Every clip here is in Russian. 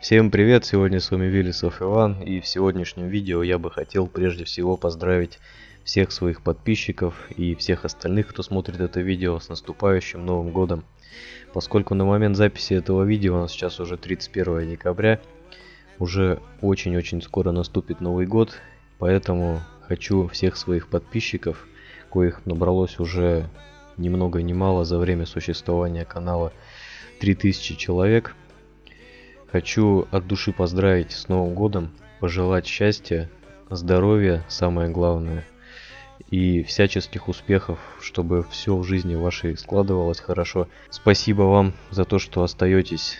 Всем привет, сегодня с вами Велесов Иван и в сегодняшнем видео я бы хотел прежде всего поздравить всех своих подписчиков и всех остальных, кто смотрит это видео с наступающим Новым Годом. Поскольку на момент записи этого видео у нас сейчас уже 31 декабря, уже очень-очень скоро наступит Новый Год, поэтому хочу всех своих подписчиков, коих набралось уже немного много ни мало за время существования канала 3000 человек – Хочу от души поздравить с Новым годом, пожелать счастья, здоровья, самое главное, и всяческих успехов, чтобы все в жизни вашей складывалось хорошо. Спасибо вам за то, что остаетесь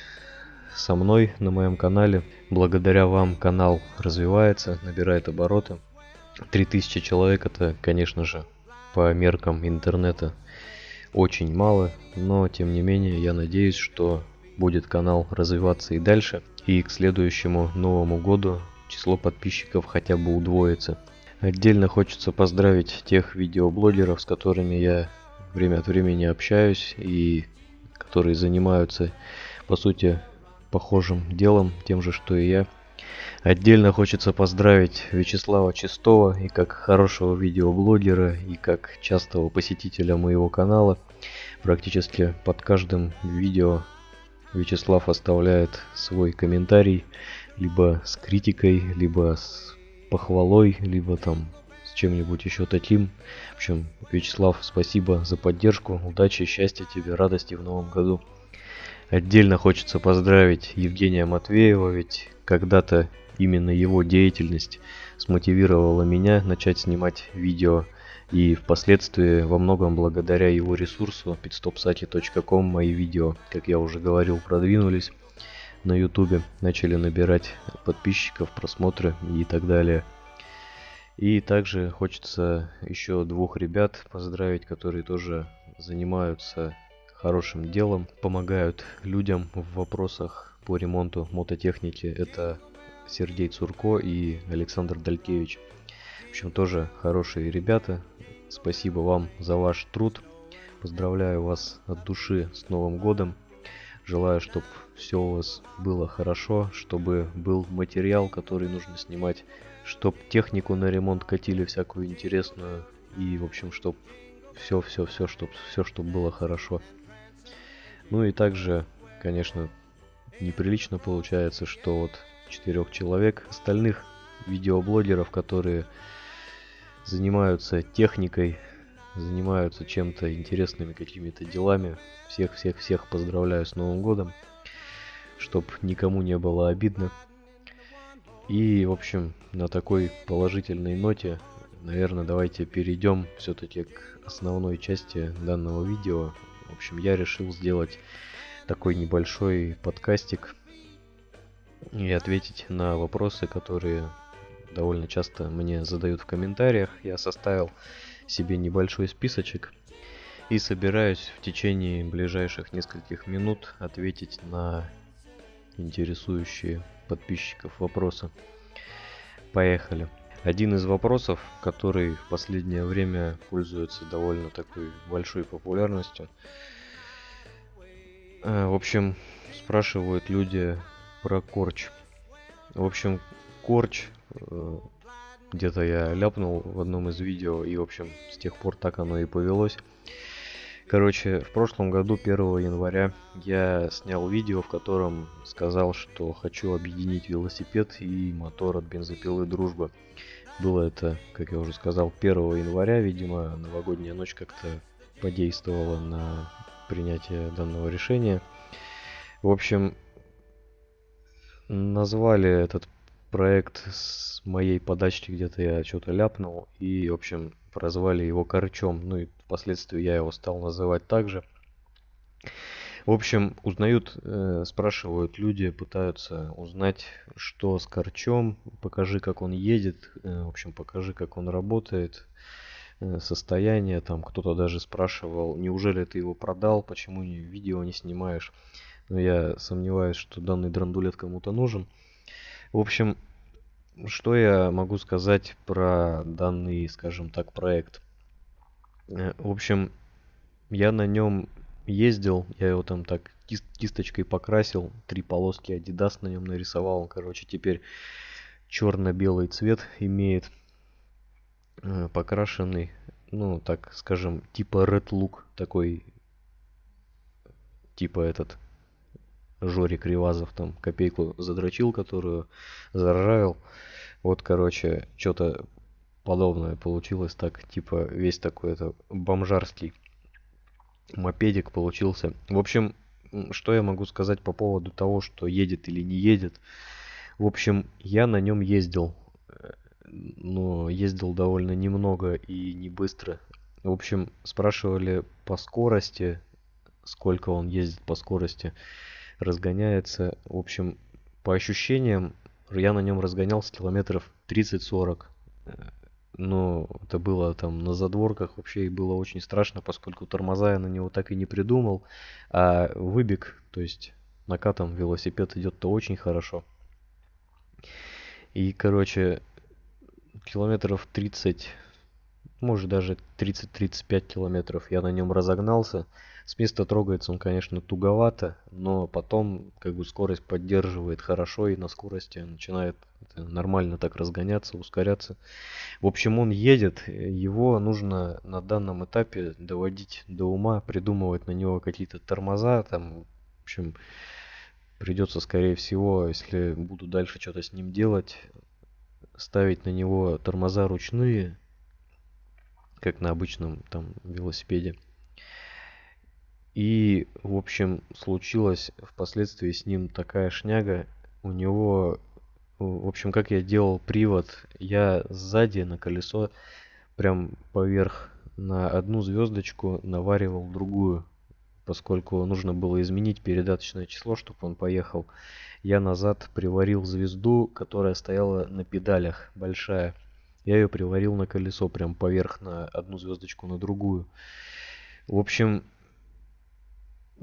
со мной на моем канале. Благодаря вам канал развивается, набирает обороты. 3000 человек это, конечно же, по меркам интернета очень мало, но тем не менее я надеюсь, что будет канал развиваться и дальше, и к следующему Новому году число подписчиков хотя бы удвоится. Отдельно хочется поздравить тех видеоблогеров, с которыми я время от времени общаюсь и которые занимаются, по сути, похожим делом, тем же, что и я. Отдельно хочется поздравить Вячеслава Чистого и как хорошего видеоблогера, и как частого посетителя моего канала. Практически под каждым видео Вячеслав оставляет свой комментарий либо с критикой, либо с похвалой, либо там с чем-нибудь еще таким. В общем, Вячеслав, спасибо за поддержку, удачи, счастья тебе, радости в новом году. Отдельно хочется поздравить Евгения Матвеева, ведь когда-то именно его деятельность смотивировала меня начать снимать видео и впоследствии во многом благодаря его ресурсу pitstopsati.com мои видео, как я уже говорил, продвинулись на ютубе, начали набирать подписчиков, просмотры и так далее. И также хочется еще двух ребят поздравить, которые тоже занимаются хорошим делом, помогают людям в вопросах по ремонту мототехники. Это Сергей Цурко и Александр Далькевич. В общем, тоже хорошие ребята. Спасибо вам за ваш труд. Поздравляю вас от души с Новым Годом. Желаю, чтобы все у вас было хорошо, чтобы был материал, который нужно снимать, чтобы технику на ремонт катили всякую интересную и, в общем, чтобы все-все-все, чтобы все, чтобы было хорошо. Ну и также, конечно, неприлично получается, что вот четырех человек, остальных видеоблогеров, которые занимаются техникой, занимаются чем-то интересными какими-то делами. Всех-всех-всех поздравляю с Новым годом, чтобы никому не было обидно. И, в общем, на такой положительной ноте, наверное, давайте перейдем все-таки к основной части данного видео. В общем, я решил сделать такой небольшой подкастик и ответить на вопросы, которые довольно часто мне задают в комментариях. Я составил себе небольшой списочек и собираюсь в течение ближайших нескольких минут ответить на интересующие подписчиков вопросы. Поехали. Один из вопросов, который в последнее время пользуется довольно такой большой популярностью. Э, в общем, спрашивают люди про корч. В общем, корч Э, где-то я ляпнул в одном из видео, и, в общем, с тех пор так оно и повелось. Короче, в прошлом году, 1 января, я снял видео, в котором сказал, что хочу объединить велосипед и мотор от бензопилы «Дружба». Было это, как я уже сказал, 1 января, видимо, новогодняя ночь как-то подействовала на принятие данного решения. В общем, назвали этот проект с моей подачки где-то я что-то ляпнул и, в общем, прозвали его Корчом. Ну и впоследствии я его стал называть также. В общем, узнают, э, спрашивают люди, пытаются узнать, что с Корчом, покажи, как он едет, э, в общем, покажи, как он работает, э, состояние, там кто-то даже спрашивал, неужели ты его продал, почему видео не снимаешь. Но ну, я сомневаюсь, что данный драндулет кому-то нужен. В общем, что я могу сказать про данный, скажем так, проект? Э, в общем, я на нем ездил, я его там так кисточкой покрасил, три полоски Adidas на нем нарисовал, он, короче, теперь черно-белый цвет имеет, э, покрашенный, ну, так скажем, типа Red Look, такой, типа этот, Жорик Ревазов там копейку задрочил, которую заржавил. Вот, короче, что-то подобное получилось так, типа весь такой это бомжарский мопедик получился. В общем, что я могу сказать по поводу того, что едет или не едет. В общем, я на нем ездил, э, но ездил довольно немного и не быстро. В общем, спрашивали по скорости, сколько он ездит по скорости разгоняется. В общем, по ощущениям, я на нем разгонялся километров 30-40. Э, но это было там на задворках, вообще и было очень страшно, поскольку тормоза я на него так и не придумал. А выбег, то есть накатом велосипед идет-то очень хорошо. И, короче, километров 30, может даже 30-35 километров я на нем разогнался. С места трогается он, конечно, туговато, но потом как бы скорость поддерживает хорошо и на скорости начинает нормально так разгоняться, ускоряться. В общем, он едет, его нужно на данном этапе доводить до ума, придумывать на него какие-то тормоза, там, в общем, придется, скорее всего, если буду дальше что-то с ним делать, ставить на него тормоза ручные, как на обычном там велосипеде. И, в общем, случилась впоследствии с ним такая шняга. У него, в общем, как я делал привод, я сзади на колесо прям поверх на одну звездочку наваривал другую, поскольку нужно было изменить передаточное число, чтобы он поехал. Я назад приварил звезду, которая стояла на педалях, большая. Я ее приварил на колесо, прям поверх на одну звездочку на другую. В общем,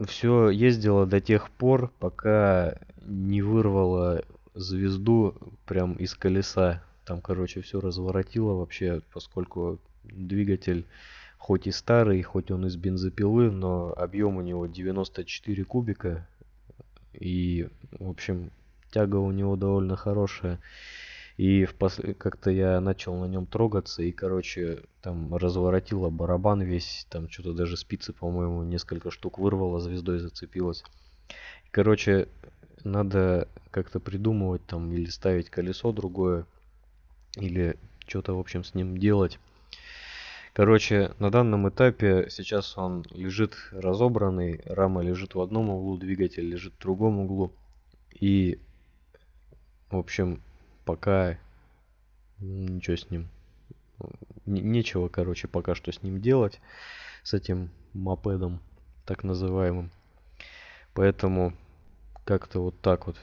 все ездило до тех пор, пока не вырвало звезду прям из колеса. Там, короче, все разворотило вообще, поскольку двигатель хоть и старый, хоть он из бензопилы, но объем у него 94 кубика. И, в общем, тяга у него довольно хорошая. И впос... как-то я начал на нем трогаться, и, короче, там разворотило барабан весь, там что-то даже спицы, по-моему, несколько штук вырвало, звездой зацепилось. Короче, надо как-то придумывать там или ставить колесо другое, или что-то, в общем, с ним делать. Короче, на данном этапе сейчас он лежит разобранный, рама лежит в одном углу, двигатель лежит в другом углу. И, в общем, пока ничего с ним, нечего, короче, пока что с ним делать, с этим мопедом так называемым. Поэтому как-то вот так вот.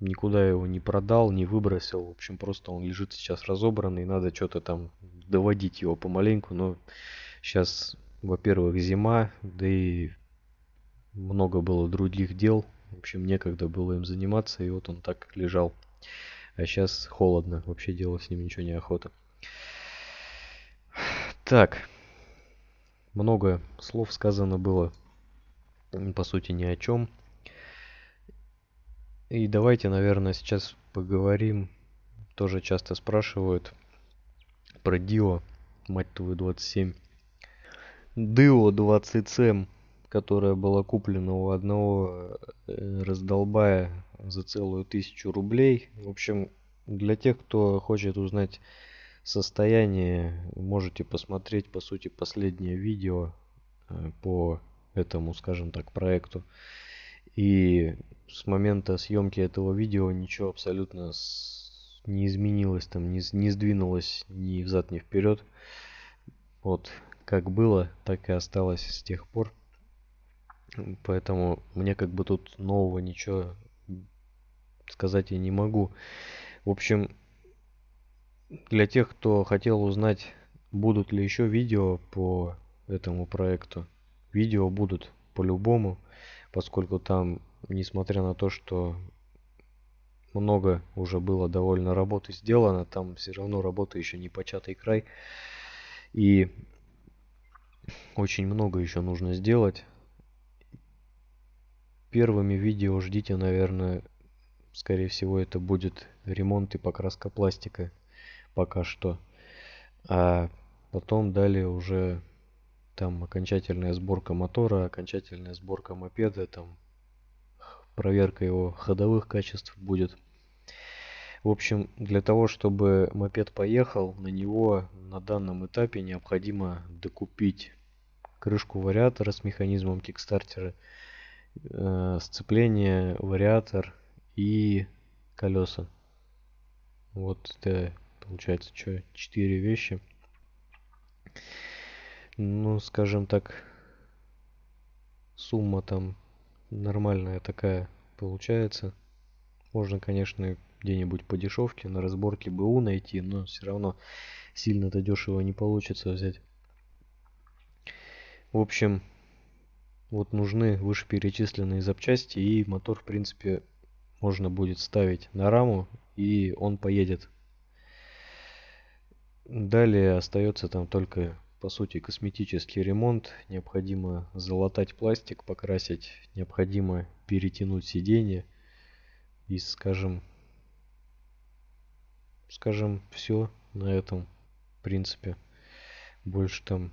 Никуда его не продал, не выбросил. В общем, просто он лежит сейчас разобранный. Надо что-то там доводить его помаленьку. Но сейчас, во-первых, зима, да и много было других дел. В общем, некогда было им заниматься. И вот он так лежал. А сейчас холодно, вообще делать с ним ничего не охота. Так, много слов сказано было, по сути, ни о чем. И давайте, наверное, сейчас поговорим, тоже часто спрашивают, про Дио, мать твою, 27. Дио 27 которая была куплена у одного э, раздолбая за целую тысячу рублей. В общем, для тех, кто хочет узнать состояние, можете посмотреть, по сути, последнее видео э, по этому, скажем так, проекту. И с момента съемки этого видео ничего абсолютно не изменилось, там не, не сдвинулось ни взад, ни вперед. Вот как было, так и осталось с тех пор. Поэтому мне как бы тут нового ничего сказать я не могу. В общем, для тех, кто хотел узнать, будут ли еще видео по этому проекту, видео будут по-любому, поскольку там, несмотря на то, что много уже было довольно работы сделано, там все равно работа еще не початый край. И очень много еще нужно сделать первыми видео ждите, наверное, скорее всего, это будет ремонт и покраска пластика пока что. А потом далее уже там окончательная сборка мотора, окончательная сборка мопеда, там проверка его ходовых качеств будет. В общем, для того, чтобы мопед поехал, на него на данном этапе необходимо докупить крышку вариатора с механизмом кикстартера, э, сцепление, вариатор и колеса. Вот это получается что, 4 вещи. Ну, скажем так, сумма там нормальная такая получается. Можно, конечно, где-нибудь по дешевке на разборке БУ найти, но все равно сильно-то дешево не получится взять. В общем, вот нужны вышеперечисленные запчасти и мотор в принципе можно будет ставить на раму и он поедет. Далее остается там только по сути косметический ремонт. Необходимо залатать пластик, покрасить, необходимо перетянуть сиденье и скажем скажем все на этом в принципе больше там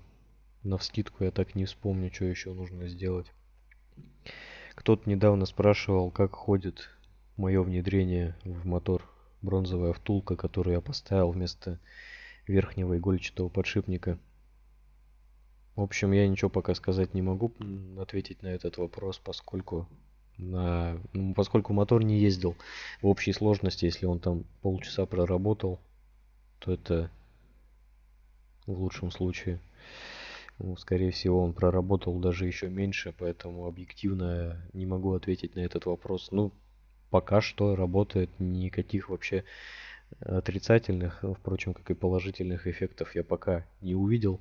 на Навскидку я так не вспомню, что еще нужно сделать. Кто-то недавно спрашивал, как ходит мое внедрение в мотор. Бронзовая втулка, которую я поставил вместо верхнего игольчатого подшипника. В общем, я ничего пока сказать не могу ответить на этот вопрос, поскольку на, ну, поскольку мотор не ездил в общей сложности, если он там полчаса проработал, то это в лучшем случае. Ну, скорее всего, он проработал даже еще меньше, поэтому объективно не могу ответить на этот вопрос. Ну, пока что работает никаких вообще отрицательных, впрочем, как и положительных эффектов я пока не увидел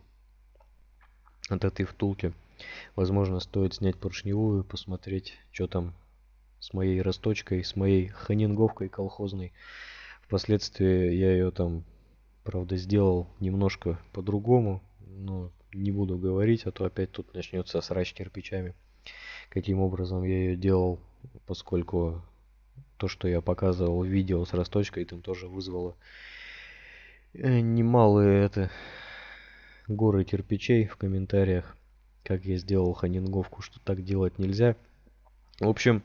от этой втулки. Возможно, стоит снять поршневую, посмотреть, что там с моей росточкой, с моей ханинговкой колхозной. Впоследствии я ее там, правда, сделал немножко по-другому, но не буду говорить, а то опять тут начнется срач кирпичами. Каким образом я ее делал, поскольку то, что я показывал в видео с расточкой, там тоже вызвало э, немалые это горы кирпичей в комментариях, как я сделал ханинговку, что так делать нельзя. В общем,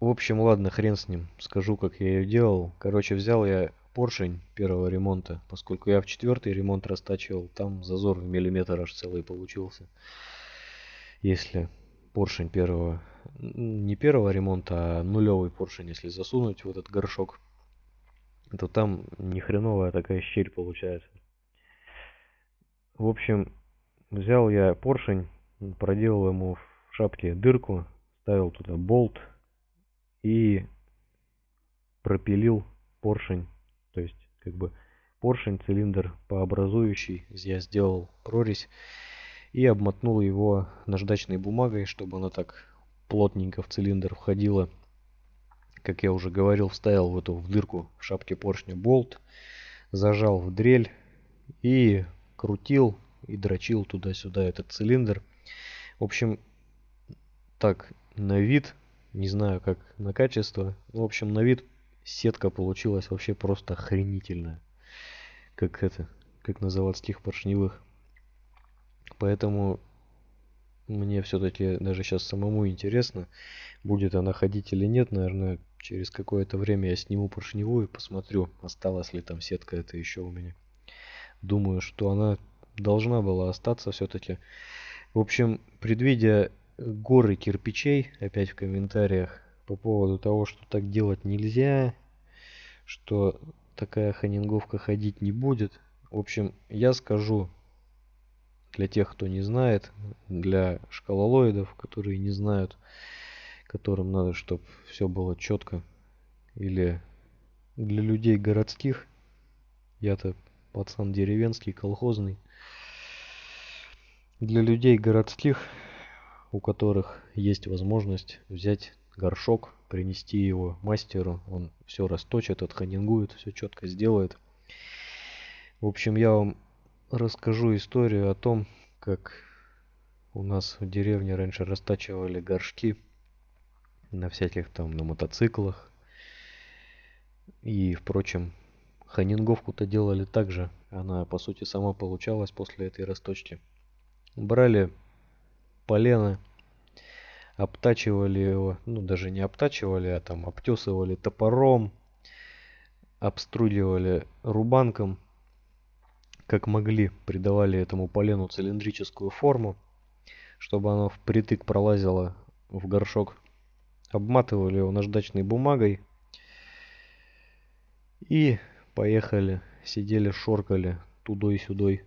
в общем, ладно, хрен с ним. Скажу, как я ее делал. Короче, взял я поршень первого ремонта, поскольку я в четвертый ремонт растачивал, там зазор в миллиметр аж целый получился. Если поршень первого, не первого ремонта, а нулевый поршень, если засунуть в этот горшок, то там ни хреновая такая щель получается. В общем, взял я поршень, проделал ему в шапке дырку, ставил туда болт и пропилил поршень как бы поршень, цилиндр по образующей. Я сделал прорезь и обмотнул его наждачной бумагой, чтобы она так плотненько в цилиндр входила. Как я уже говорил, вставил в эту в дырку в шапке поршня болт, зажал в дрель и крутил и дрочил туда-сюда этот цилиндр. В общем, так, на вид, не знаю как на качество, в общем, на вид сетка получилась вообще просто охренительная. Как это, как на заводских поршневых. Поэтому мне все-таки даже сейчас самому интересно, будет она ходить или нет. Наверное, через какое-то время я сниму поршневую и посмотрю, осталась ли там сетка это еще у меня. Думаю, что она должна была остаться все-таки. В общем, предвидя горы кирпичей, опять в комментариях, по поводу того, что так делать нельзя, что такая ханинговка ходить не будет. В общем, я скажу для тех, кто не знает, для шкалолоидов, которые не знают, которым надо, чтобы все было четко, или для людей городских, я-то пацан деревенский, колхозный, для людей городских, у которых есть возможность взять горшок, принести его мастеру. Он все расточит, отханингует, все четко сделает. В общем, я вам расскажу историю о том, как у нас в деревне раньше растачивали горшки на всяких там, на мотоциклах. И, впрочем, ханинговку-то делали так же. Она, по сути, сама получалась после этой расточки. Брали полено, обтачивали его, ну даже не обтачивали, а там обтесывали топором, обструливали рубанком, как могли, придавали этому полену цилиндрическую форму, чтобы оно впритык пролазило в горшок. Обматывали его наждачной бумагой и поехали, сидели, шоркали тудой-сюдой,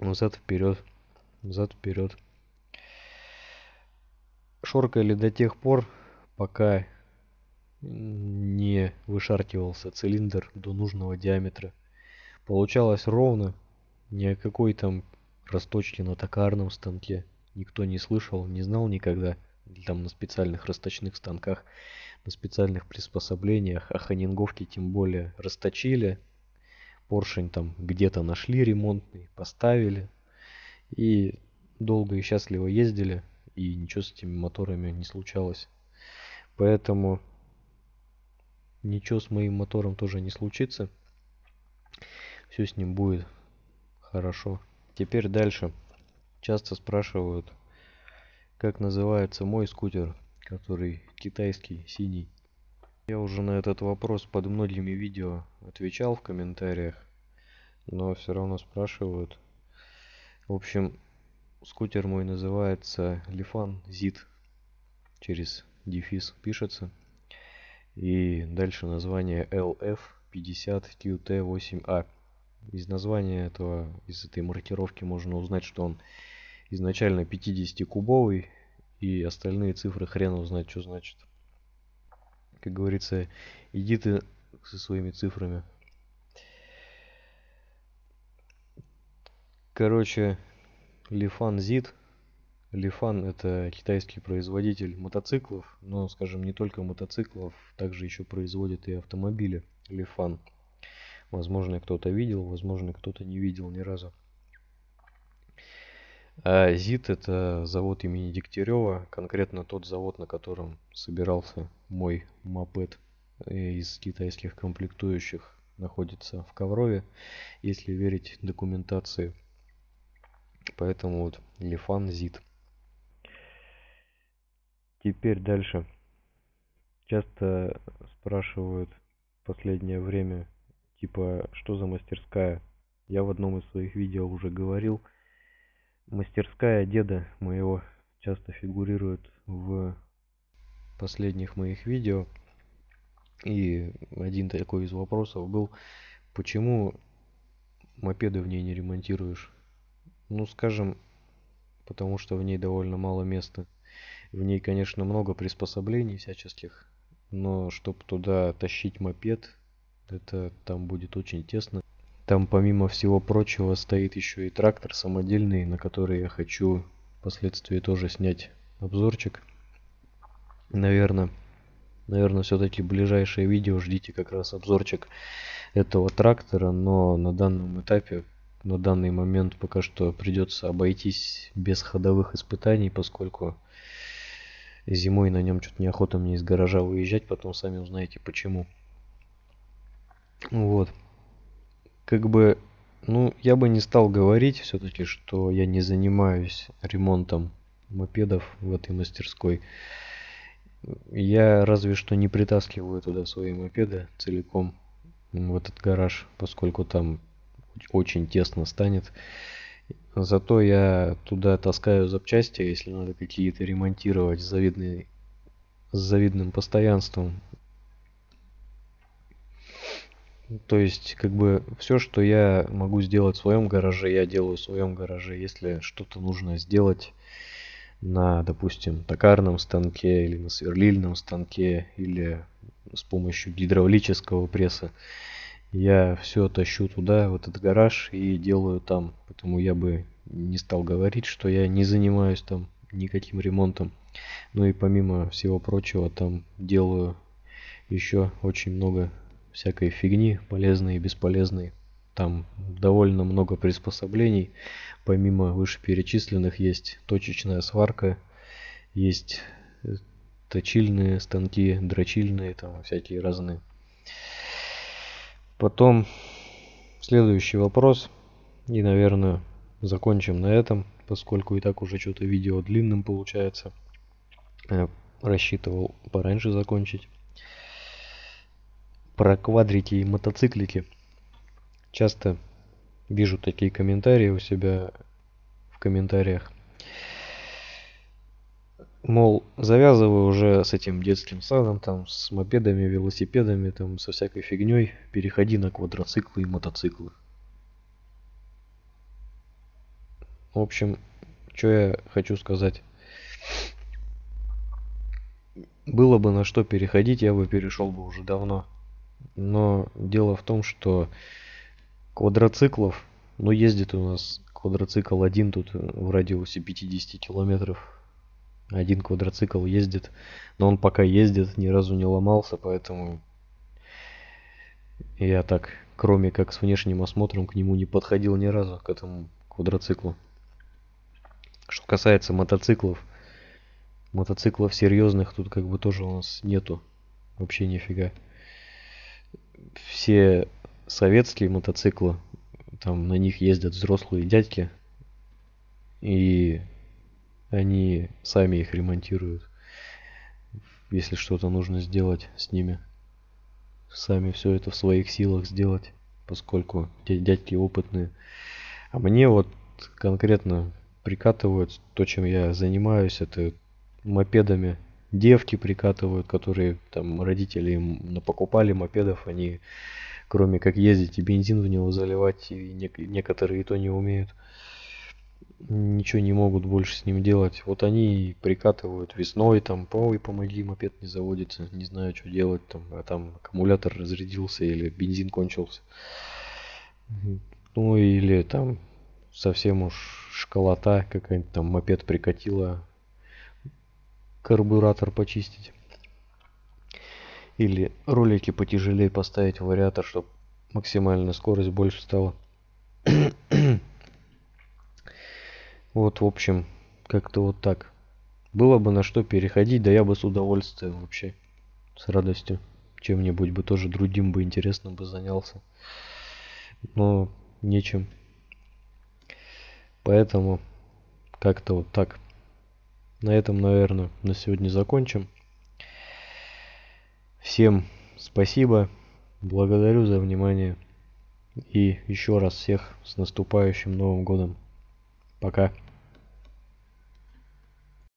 назад-вперед, назад-вперед шоркали до тех пор, пока не вышаркивался цилиндр до нужного диаметра. Получалось ровно, ни о какой там расточке на токарном станке никто не слышал, не знал никогда, там на специальных расточных станках, на специальных приспособлениях, а ханинговки тем более расточили, поршень там где-то нашли ремонтный, поставили и долго и счастливо ездили, и ничего с этими моторами не случалось. Поэтому ничего с моим мотором тоже не случится. Все с ним будет хорошо. Теперь дальше. Часто спрашивают, как называется мой скутер, который китайский, синий. Я уже на этот вопрос под многими видео отвечал в комментариях, но все равно спрашивают. В общем, Скутер мой называется Лифан Зит. Через дефис пишется. И дальше название LF50QT8A. А. Из названия этого, из этой маркировки можно узнать, что он изначально 50-кубовый, и остальные цифры хрен узнать, что значит. Как говорится, иди ты со своими цифрами. Короче, Лифан Зит. Лифан – это китайский производитель мотоциклов, но, скажем, не только мотоциклов, также еще производит и автомобили Лифан. Возможно, кто-то видел, возможно, кто-то не видел ни разу. А ЗИТ – это завод имени Дегтярева, конкретно тот завод, на котором собирался мой мопед из китайских комплектующих, находится в Коврове, если верить документации – Поэтому вот Лифан Зид. Теперь дальше. Часто спрашивают в последнее время, типа, что за мастерская? Я в одном из своих видео уже говорил. Мастерская деда моего часто фигурирует в последних моих видео. И один такой из вопросов был, почему мопеды в ней не ремонтируешь? Ну, скажем, потому что в ней довольно мало места. В ней, конечно, много приспособлений всяческих, но чтобы туда тащить мопед, это там будет очень тесно. Там, помимо всего прочего, стоит еще и трактор самодельный, на который я хочу впоследствии тоже снять обзорчик. Наверное, наверное, все-таки ближайшее видео ждите как раз обзорчик этого трактора, но на данном этапе на данный момент пока что придется обойтись без ходовых испытаний, поскольку зимой на нем что-то неохота мне из гаража выезжать, потом сами узнаете почему. Вот. Как бы, ну, я бы не стал говорить все-таки, что я не занимаюсь ремонтом мопедов в этой мастерской. Я разве что не притаскиваю туда свои мопеды целиком в этот гараж, поскольку там очень тесно станет. Зато я туда таскаю запчасти, если надо какие-то ремонтировать с, завидной, с завидным постоянством. То есть, как бы, все, что я могу сделать в своем гараже, я делаю в своем гараже. Если что-то нужно сделать на, допустим, токарном станке или на сверлильном станке или с помощью гидравлического пресса, я все тащу туда, в этот гараж и делаю там. Поэтому я бы не стал говорить, что я не занимаюсь там никаким ремонтом. Ну и помимо всего прочего, там делаю еще очень много всякой фигни, полезной и бесполезной. Там довольно много приспособлений. Помимо вышеперечисленных есть точечная сварка, есть э, точильные станки, дрочильные, там всякие разные. Потом следующий вопрос. И, наверное, закончим на этом, поскольку и так уже что-то видео длинным получается. Я э, рассчитывал пораньше закончить. Про квадрики и мотоциклики. Часто вижу такие комментарии у себя в комментариях мол, завязываю уже с этим детским садом, там, с мопедами, велосипедами, там, со всякой фигней, переходи на квадроциклы и мотоциклы. В общем, что я хочу сказать. Было бы на что переходить, я бы перешел бы уже давно. Но дело в том, что квадроциклов, ну ездит у нас квадроцикл один тут в радиусе 50 километров один квадроцикл ездит, но он пока ездит, ни разу не ломался, поэтому я так, кроме как с внешним осмотром, к нему не подходил ни разу, к этому квадроциклу. Что касается мотоциклов, мотоциклов серьезных тут как бы тоже у нас нету. Вообще нифига. Все советские мотоциклы, там на них ездят взрослые дядьки. И они сами их ремонтируют, если что-то нужно сделать с ними. Сами все это в своих силах сделать, поскольку дядьки опытные. А мне вот конкретно прикатывают то, чем я занимаюсь, это мопедами. Девки прикатывают, которые там родители им покупали мопедов, они кроме как ездить и бензин в него заливать, и некоторые и то не умеют ничего не могут больше с ним делать. Вот они прикатывают весной, там, ой, помоги, мопед не заводится, не знаю, что делать, там, а там аккумулятор разрядился или бензин кончился. Ну или там совсем уж школота какая-нибудь там мопед прикатила карбюратор почистить. Или ролики потяжелее поставить в вариатор, чтобы максимальная скорость больше стала. Вот, в общем, как-то вот так. Было бы на что переходить, да я бы с удовольствием вообще, с радостью чем-нибудь бы тоже другим бы интересно бы занялся. Но нечем. Поэтому как-то вот так. На этом, наверное, на сегодня закончим. Всем спасибо. Благодарю за внимание. И еще раз всех с наступающим Новым Годом. Okay.